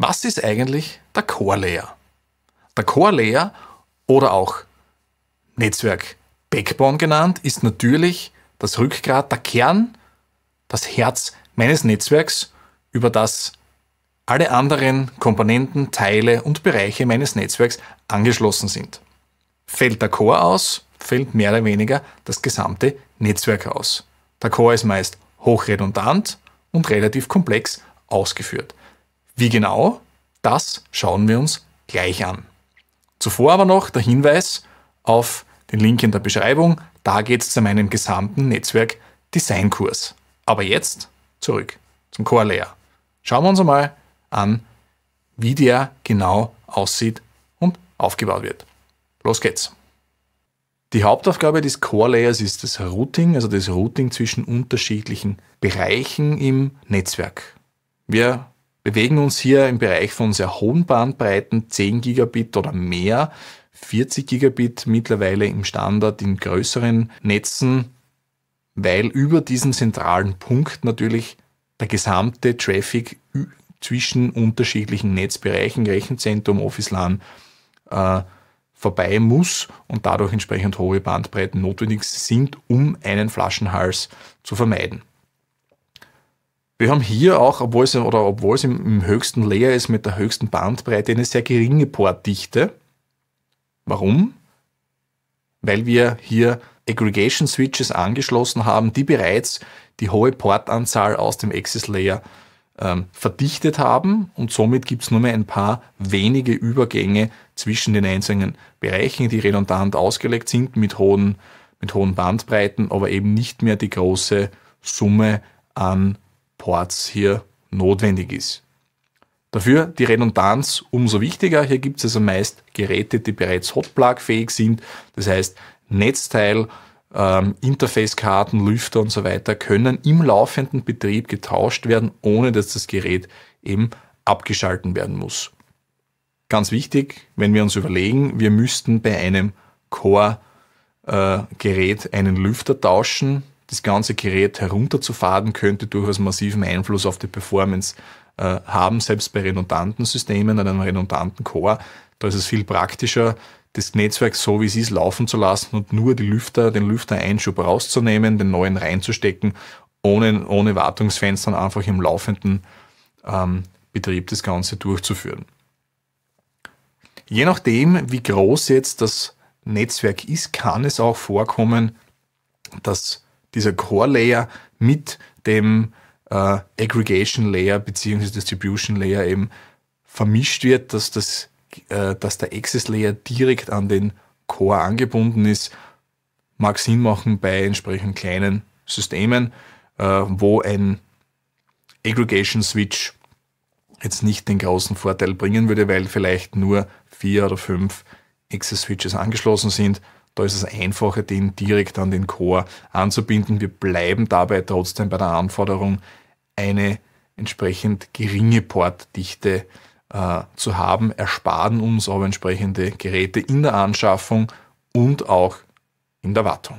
Was ist eigentlich der Core Layer? Der Core Layer oder auch Netzwerk Backbone genannt ist natürlich das Rückgrat, der Kern, das Herz meines Netzwerks, über das alle anderen Komponenten, Teile und Bereiche meines Netzwerks angeschlossen sind. Fällt der Core aus, fällt mehr oder weniger das gesamte Netzwerk aus. Der Core ist meist hochredundant und relativ komplex ausgeführt. Wie genau? Das schauen wir uns gleich an. Zuvor aber noch der Hinweis auf den Link in der Beschreibung. Da geht es zu meinem gesamten Netzwerk Design Kurs. Aber jetzt zurück zum Core Layer. Schauen wir uns einmal an, wie der genau aussieht und aufgebaut wird. Los geht's. Die Hauptaufgabe des Core Layers ist das Routing, also das Routing zwischen unterschiedlichen Bereichen im Netzwerk. Wir bewegen uns hier im Bereich von sehr hohen Bandbreiten, 10 Gigabit oder mehr, 40 Gigabit mittlerweile im Standard in größeren Netzen, weil über diesen zentralen Punkt natürlich der gesamte Traffic zwischen unterschiedlichen Netzbereichen, Rechenzentrum, Office LAN, äh, vorbei muss und dadurch entsprechend hohe Bandbreiten notwendig sind, um einen Flaschenhals zu vermeiden. Wir haben hier auch, obwohl es, oder obwohl es im, höchsten Layer ist, mit der höchsten Bandbreite, eine sehr geringe Portdichte. Warum? Weil wir hier Aggregation Switches angeschlossen haben, die bereits die hohe Portanzahl aus dem Access Layer ähm, verdichtet haben und somit gibt es nur mehr ein paar wenige Übergänge zwischen den einzelnen Bereichen, die redundant ausgelegt sind mit hohen, mit hohen Bandbreiten, aber eben nicht mehr die große Summe an Ports hier notwendig ist. Dafür die Redundanz umso wichtiger. Hier gibt es also meist Geräte, die bereits Hotplug-fähig sind. Das heißt, Netzteil, ähm, Interfacekarten, Lüfter und so weiter können im laufenden Betrieb getauscht werden, ohne dass das Gerät eben abgeschalten werden muss. Ganz wichtig, wenn wir uns überlegen, wir müssten bei einem Core-Gerät äh, einen Lüfter tauschen, das ganze Gerät herunterzufaden, könnte durchaus massiven Einfluss auf die Performance äh, haben, selbst bei redundanten Systemen, einem redundanten Core. Da ist es viel praktischer, das Netzwerk so wie es ist laufen zu lassen und nur die Lüfter, den Lüftereinschub rauszunehmen, den neuen reinzustecken, ohne, ohne Wartungsfenstern einfach im laufenden ähm, Betrieb das Ganze durchzuführen. Je nachdem, wie groß jetzt das Netzwerk ist, kann es auch vorkommen, dass dieser Core-Layer mit dem äh, Aggregation-Layer bzw. Distribution-Layer eben vermischt wird, dass, das, äh, dass der Access-Layer direkt an den Core angebunden ist, mag Sinn machen bei entsprechend kleinen Systemen, äh, wo ein Aggregation-Switch jetzt nicht den großen Vorteil bringen würde, weil vielleicht nur vier oder fünf Access-Switches angeschlossen sind da ist es einfacher, den direkt an den Chor anzubinden. Wir bleiben dabei trotzdem bei der Anforderung, eine entsprechend geringe Portdichte äh, zu haben, ersparen uns aber entsprechende Geräte in der Anschaffung und auch in der Wartung.